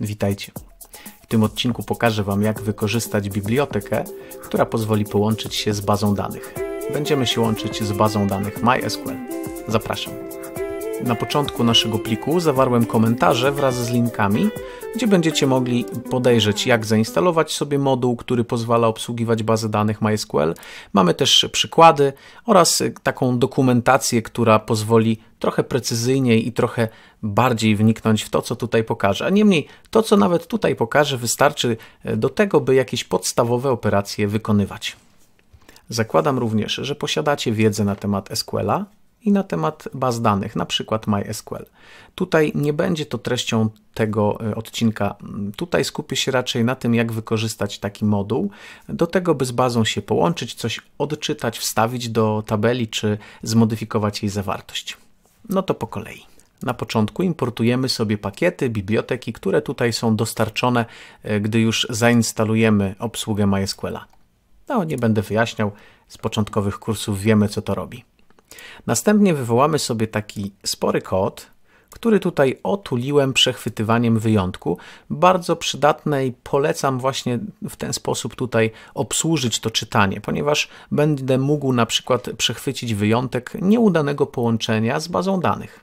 Witajcie. W tym odcinku pokażę Wam, jak wykorzystać bibliotekę, która pozwoli połączyć się z bazą danych. Będziemy się łączyć z bazą danych MySQL. Zapraszam. Na początku naszego pliku zawarłem komentarze wraz z linkami, gdzie będziecie mogli podejrzeć jak zainstalować sobie moduł, który pozwala obsługiwać bazę danych MySQL. Mamy też przykłady oraz y, taką dokumentację, która pozwoli trochę precyzyjniej i trochę bardziej wniknąć w to, co tutaj pokażę. A niemniej to, co nawet tutaj pokażę, wystarczy y, do tego, by jakieś podstawowe operacje wykonywać. Zakładam również, że posiadacie wiedzę na temat SQL-a, i na temat baz danych, na przykład MySQL. Tutaj nie będzie to treścią tego e, odcinka. Tutaj skupię się raczej na tym, jak wykorzystać taki moduł do tego, by z bazą się połączyć, coś odczytać, wstawić do tabeli czy zmodyfikować jej zawartość. No to po kolei. Na początku importujemy sobie pakiety, biblioteki, które tutaj są dostarczone, e, gdy już zainstalujemy obsługę MySQL. No, nie będę wyjaśniał, z początkowych kursów wiemy, co to robi. Następnie wywołamy sobie taki spory kod, który tutaj otuliłem przechwytywaniem wyjątku. Bardzo przydatne i polecam właśnie w ten sposób tutaj obsłużyć to czytanie, ponieważ będę mógł na przykład przechwycić wyjątek nieudanego połączenia z bazą danych.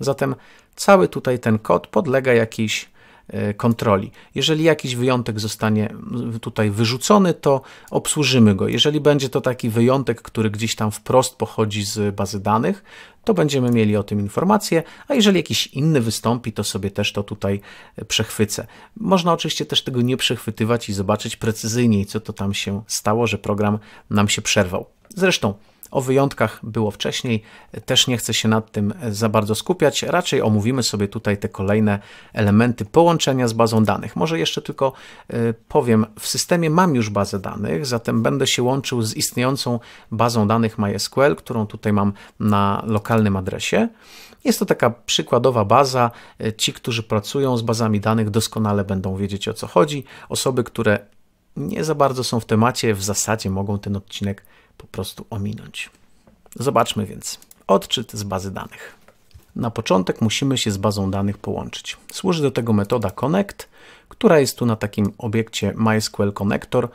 Zatem cały tutaj ten kod podlega jakiejś E, kontroli. Jeżeli jakiś wyjątek zostanie tutaj wyrzucony, to obsłużymy go. Jeżeli będzie to taki wyjątek, który gdzieś tam wprost pochodzi z bazy danych, to będziemy mieli o tym informację, a jeżeli jakiś inny wystąpi, to sobie też to tutaj e, przechwycę. Można oczywiście też tego nie przechwytywać i zobaczyć precyzyjniej, co to tam się stało, że program nam się przerwał. Zresztą o wyjątkach było wcześniej, też nie chcę się nad tym e, za bardzo skupiać. Raczej omówimy sobie tutaj te kolejne elementy połączenia z bazą danych. Może jeszcze tylko e, powiem, w systemie mam już bazę danych, zatem będę się łączył z istniejącą bazą danych MySQL, którą tutaj mam na lokalnym adresie. Jest to taka przykładowa baza. E, ci, którzy pracują z bazami danych, doskonale będą wiedzieć o co chodzi. Osoby, które nie za bardzo są w temacie, w zasadzie mogą ten odcinek po prostu ominąć. Zobaczmy więc odczyt z bazy danych. Na początek musimy się z bazą danych połączyć. Służy do tego metoda connect, która jest tu na takim obiekcie MySQL Connector.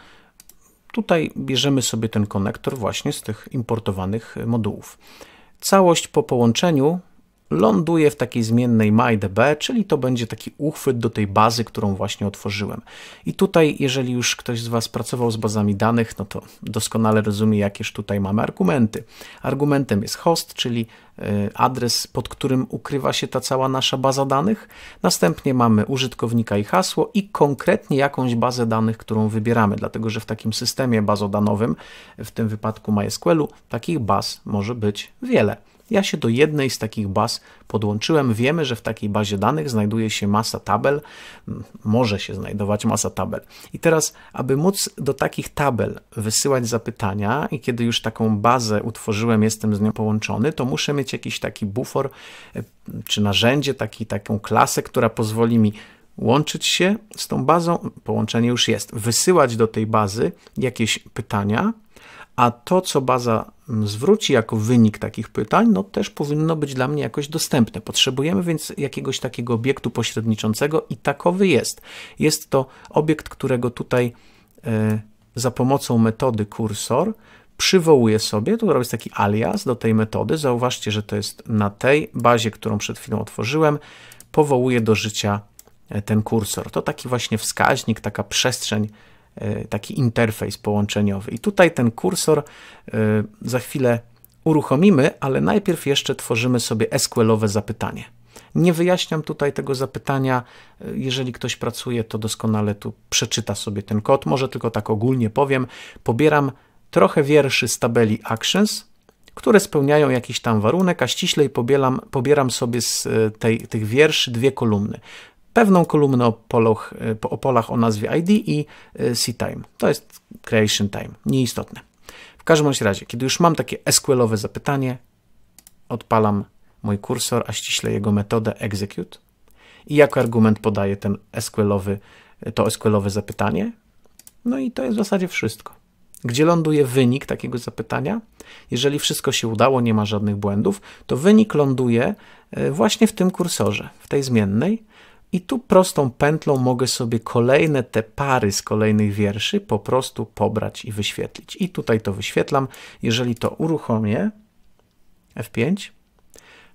Tutaj bierzemy sobie ten konektor właśnie z tych importowanych modułów. Całość po połączeniu ląduje w takiej zmiennej MyDB, czyli to będzie taki uchwyt do tej bazy, którą właśnie otworzyłem. I tutaj, jeżeli już ktoś z Was pracował z bazami danych, no to doskonale rozumie, jakież tutaj mamy argumenty. Argumentem jest host, czyli e, adres, pod którym ukrywa się ta cała nasza baza danych. Następnie mamy użytkownika i hasło i konkretnie jakąś bazę danych, którą wybieramy, dlatego że w takim systemie bazodanowym, w tym wypadku MySQL-u, takich baz może być wiele. Ja się do jednej z takich baz podłączyłem. Wiemy, że w takiej bazie danych znajduje się masa tabel, może się znajdować masa tabel. I teraz, aby móc do takich tabel wysyłać zapytania i kiedy już taką bazę utworzyłem, jestem z nią połączony, to muszę mieć jakiś taki bufor e, czy narzędzie, taki, taką klasę, która pozwoli mi łączyć się z tą bazą, połączenie już jest, wysyłać do tej bazy jakieś pytania, a to, co baza mm, zwróci jako wynik takich pytań, no też powinno być dla mnie jakoś dostępne. Potrzebujemy więc jakiegoś takiego obiektu pośredniczącego i takowy jest. Jest to obiekt, którego tutaj y, za pomocą metody kursor przywołuję sobie, tu jest taki alias do tej metody, zauważcie, że to jest na tej bazie, którą przed chwilą otworzyłem, powołuję do życia e, ten kursor. To taki właśnie wskaźnik, taka przestrzeń E, taki interfejs połączeniowy. I tutaj ten kursor e, za chwilę uruchomimy, ale najpierw jeszcze tworzymy sobie SQL-owe zapytanie. Nie wyjaśniam tutaj tego zapytania. E, jeżeli ktoś pracuje, to doskonale tu przeczyta sobie ten kod. Może tylko tak ogólnie powiem. Pobieram trochę wierszy z tabeli Actions, które spełniają jakiś tam warunek, a ściślej pobieram, pobieram sobie z tej, tych wierszy dwie kolumny pewną kolumnę o, e, o polach o nazwie ID i e, CTime, To jest creation time, nieistotne. W każdym razie, kiedy już mam takie SQL-owe zapytanie, odpalam mój kursor, a ściśle jego metodę execute i jako argument podaję ten SQLowy, to SQL-owe zapytanie. No i to jest w zasadzie wszystko. Gdzie ląduje wynik takiego zapytania? Jeżeli wszystko się udało, nie ma żadnych błędów, to wynik ląduje e, właśnie w tym kursorze, w tej zmiennej, i tu prostą pętlą mogę sobie kolejne te pary z kolejnych wierszy po prostu pobrać i wyświetlić. I tutaj to wyświetlam. Jeżeli to uruchomię, F5,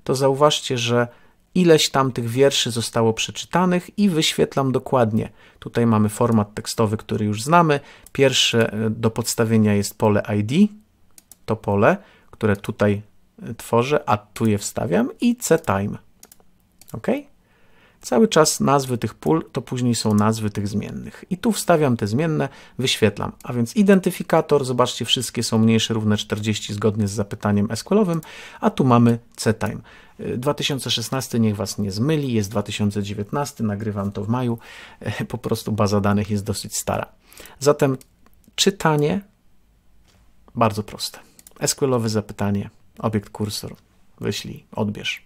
to zauważcie, że ileś tam tych wierszy zostało przeczytanych i wyświetlam dokładnie. Tutaj mamy format tekstowy, który już znamy. Pierwsze e, do podstawienia jest pole ID, to pole, które tutaj e, tworzę, a tu je wstawiam i ctime. OK? Cały czas nazwy tych pól to później są nazwy tych zmiennych. I tu wstawiam te zmienne, wyświetlam. A więc identyfikator, zobaczcie, wszystkie są mniejsze, równe 40 zgodnie z zapytaniem SQL-owym, a tu mamy ctime. 2016 y, niech Was nie zmyli, jest 2019, nagrywam to w maju, y, po prostu baza danych jest dosyć stara. Zatem czytanie bardzo proste. SQL-owe zapytanie, obiekt kursor, wyślij, odbierz,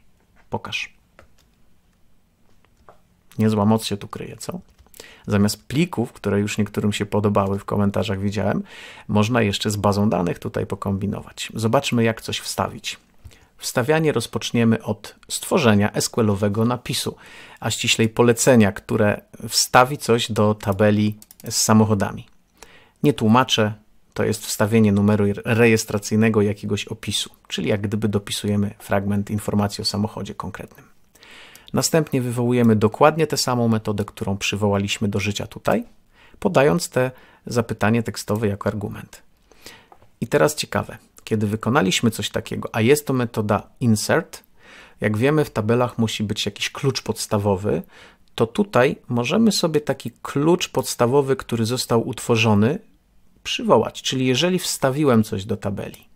pokaż. Niezła moc się tu kryje, co? Zamiast plików, które już niektórym się podobały w komentarzach widziałem, można jeszcze z bazą danych tutaj pokombinować. Zobaczmy jak coś wstawić. Wstawianie rozpoczniemy od stworzenia SQLowego napisu, a ściślej polecenia, które wstawi coś do tabeli z samochodami. Nie tłumaczę, to jest wstawienie numeru rejestracyjnego jakiegoś opisu, czyli jak gdyby dopisujemy fragment informacji o samochodzie konkretnym. Następnie wywołujemy dokładnie tę samą metodę, którą przywołaliśmy do życia tutaj, podając te zapytanie tekstowe jako argument. I teraz ciekawe, kiedy wykonaliśmy coś takiego, a jest to metoda insert, jak wiemy w tabelach musi być jakiś klucz podstawowy, to tutaj możemy sobie taki klucz podstawowy, który został utworzony, przywołać. Czyli jeżeli wstawiłem coś do tabeli,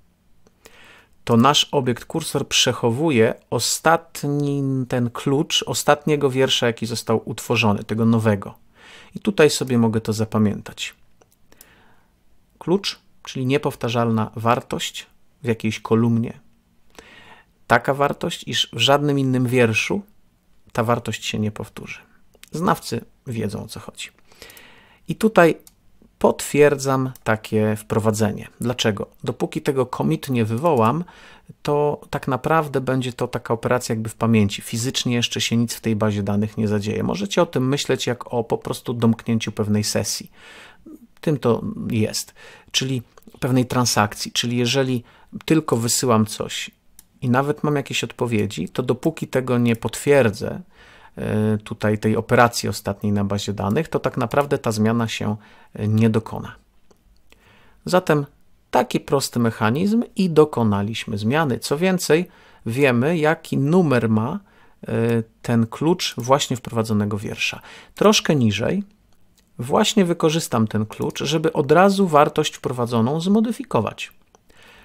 to nasz obiekt kursor przechowuje ostatni ten klucz ostatniego wiersza, jaki został utworzony, tego nowego. I tutaj sobie mogę to zapamiętać. Klucz, czyli niepowtarzalna wartość w jakiejś kolumnie. Taka wartość, iż w żadnym innym wierszu ta wartość się nie powtórzy. Znawcy wiedzą o co chodzi. I tutaj potwierdzam takie wprowadzenie. Dlaczego? Dopóki tego commit nie wywołam, to tak naprawdę będzie to taka operacja jakby w pamięci. Fizycznie jeszcze się nic w tej bazie danych nie zadzieje. Możecie o tym myśleć jak o po prostu domknięciu pewnej sesji. Tym to jest, czyli pewnej transakcji, czyli jeżeli tylko wysyłam coś i nawet mam jakieś odpowiedzi, to dopóki tego nie potwierdzę, E, tutaj tej operacji ostatniej na bazie danych, to tak naprawdę ta zmiana się e, nie dokona. Zatem taki prosty mechanizm i dokonaliśmy zmiany. Co więcej, wiemy, jaki numer ma e, ten klucz właśnie wprowadzonego wiersza. Troszkę niżej właśnie wykorzystam ten klucz, żeby od razu wartość wprowadzoną zmodyfikować.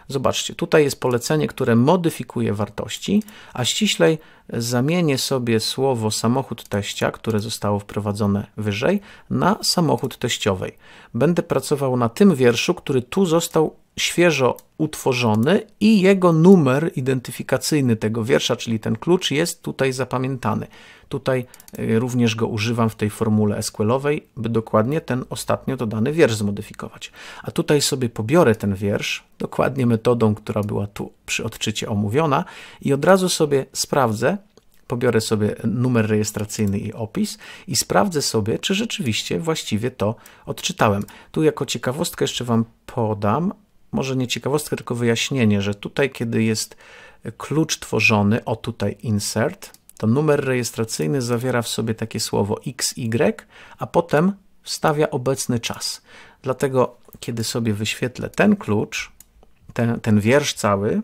Zobaczcie, tutaj jest polecenie, które modyfikuje wartości, a ściślej zamienię sobie słowo samochód teścia, które zostało wprowadzone wyżej, na samochód teściowej. Będę pracował na tym wierszu, który tu został świeżo utworzony i jego numer identyfikacyjny tego wiersza, czyli ten klucz jest tutaj zapamiętany. Tutaj e, również go używam w tej formule SQLowej, by dokładnie ten ostatnio dodany wiersz zmodyfikować. A tutaj sobie pobiorę ten wiersz, dokładnie metodą, która była tu przy odczycie omówiona i od razu sobie sprawdzę, pobiorę sobie numer rejestracyjny i opis i sprawdzę sobie, czy rzeczywiście właściwie to odczytałem. Tu jako ciekawostkę jeszcze Wam podam, może nie ciekawostkę, tylko wyjaśnienie, że tutaj, kiedy jest klucz tworzony, o tutaj insert, to numer rejestracyjny zawiera w sobie takie słowo XY, a potem wstawia obecny czas. Dlatego, kiedy sobie wyświetlę ten klucz, ten, ten wiersz cały,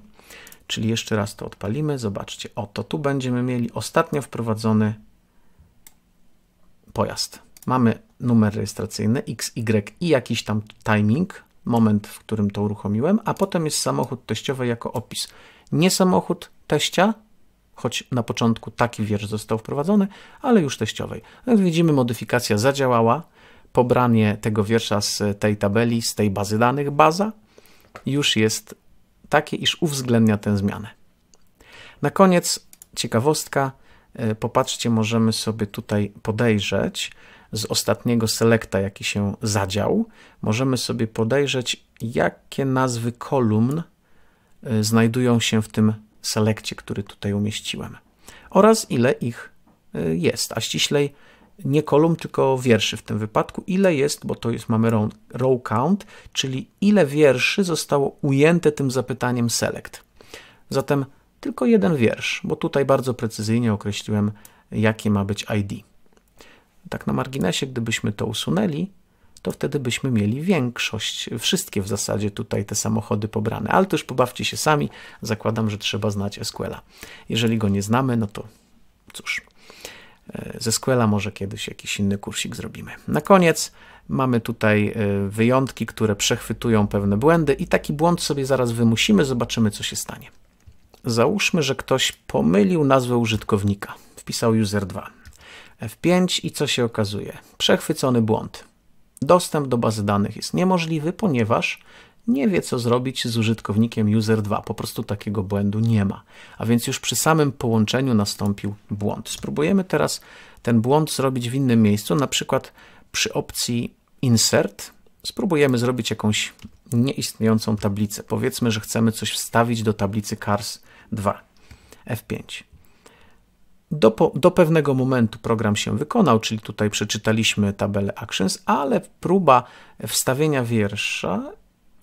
czyli jeszcze raz to odpalimy, zobaczcie, oto tu będziemy mieli ostatnio wprowadzony pojazd. Mamy numer rejestracyjny XY i jakiś tam timing, moment, w którym to uruchomiłem, a potem jest samochód teściowy jako opis. Nie samochód teścia, choć na początku taki wiersz został wprowadzony, ale już teściowej. No jak widzimy, modyfikacja zadziałała. Pobranie tego wiersza z tej tabeli, z tej bazy danych, baza, już jest takie, iż uwzględnia tę zmianę. Na koniec ciekawostka. E, popatrzcie, możemy sobie tutaj podejrzeć z ostatniego selecta, jaki się zadział, możemy sobie podejrzeć, jakie nazwy kolumn y, znajdują się w tym selekcie, który tutaj umieściłem oraz ile ich y, jest, a ściślej nie kolumn, tylko wierszy w tym wypadku, ile jest, bo to jest, mamy row, row count, czyli ile wierszy zostało ujęte tym zapytaniem select. Zatem tylko jeden wiersz, bo tutaj bardzo precyzyjnie określiłem, jakie ma być ID. Tak na marginesie, gdybyśmy to usunęli, to wtedy byśmy mieli większość, wszystkie w zasadzie tutaj te samochody pobrane. Ale już pobawcie się sami, zakładam, że trzeba znać SQL-a. Jeżeli go nie znamy, no to cóż, e, ze SQL-a może kiedyś jakiś inny kursik zrobimy. Na koniec mamy tutaj e, wyjątki, które przechwytują pewne błędy i taki błąd sobie zaraz wymusimy, zobaczymy co się stanie. Załóżmy, że ktoś pomylił nazwę użytkownika, wpisał user2, F5 i co się okazuje? Przechwycony błąd. Dostęp do bazy danych jest niemożliwy, ponieważ nie wie, co zrobić z użytkownikiem user2. Po prostu takiego błędu nie ma. A więc już przy samym połączeniu nastąpił błąd. Spróbujemy teraz ten błąd zrobić w innym miejscu, na przykład przy opcji insert. Spróbujemy zrobić jakąś nieistniejącą tablicę. Powiedzmy, że chcemy coś wstawić do tablicy cars 2. F5. Do, do pewnego momentu program się wykonał, czyli tutaj przeczytaliśmy tabelę actions, ale próba wstawienia wiersza,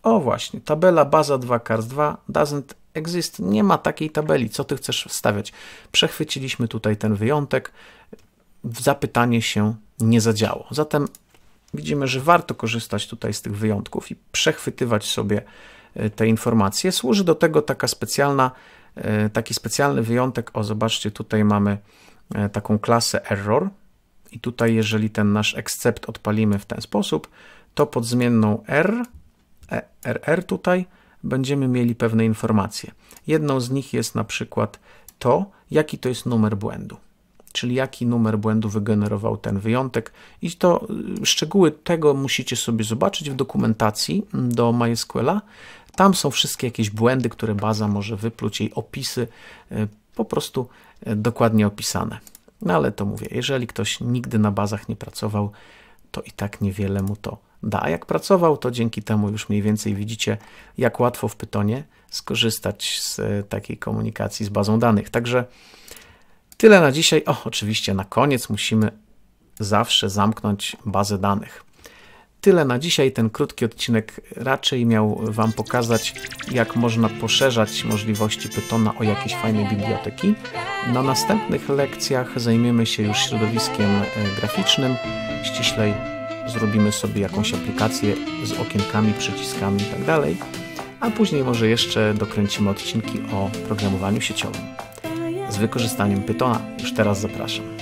o właśnie, tabela baza 2 cars 2 doesn't exist, nie ma takiej tabeli, co ty chcesz wstawiać? Przechwyciliśmy tutaj ten wyjątek, zapytanie się nie zadziało. Zatem widzimy, że warto korzystać tutaj z tych wyjątków i przechwytywać sobie e, te informacje. Służy do tego taka specjalna E, taki specjalny wyjątek. O, zobaczcie, tutaj mamy e, taką klasę error. I tutaj, jeżeli ten nasz except odpalimy w ten sposób, to pod zmienną r, rr e, tutaj, będziemy mieli pewne informacje. Jedną z nich jest na przykład to, jaki to jest numer błędu czyli jaki numer błędu wygenerował ten wyjątek. I to y, szczegóły tego musicie sobie zobaczyć w dokumentacji mm, do MySQLa. Tam są wszystkie jakieś błędy, które baza może wypluć, jej opisy y, po prostu y, dokładnie opisane. No ale to mówię, jeżeli ktoś nigdy na bazach nie pracował, to i tak niewiele mu to da. A jak pracował, to dzięki temu już mniej więcej widzicie, jak łatwo w Pytonie skorzystać z takiej komunikacji z bazą danych. Także Tyle na dzisiaj. O, oczywiście na koniec musimy zawsze zamknąć bazę danych. Tyle na dzisiaj. Ten krótki odcinek raczej miał Wam pokazać, jak można poszerzać możliwości Pytona o jakieś fajne biblioteki. Na następnych lekcjach zajmiemy się już środowiskiem e, graficznym. Ściślej zrobimy sobie jakąś aplikację z okienkami, przyciskami itd. Tak A później może jeszcze dokręcimy odcinki o programowaniu sieciowym z wykorzystaniem Pytona. Już teraz zapraszam.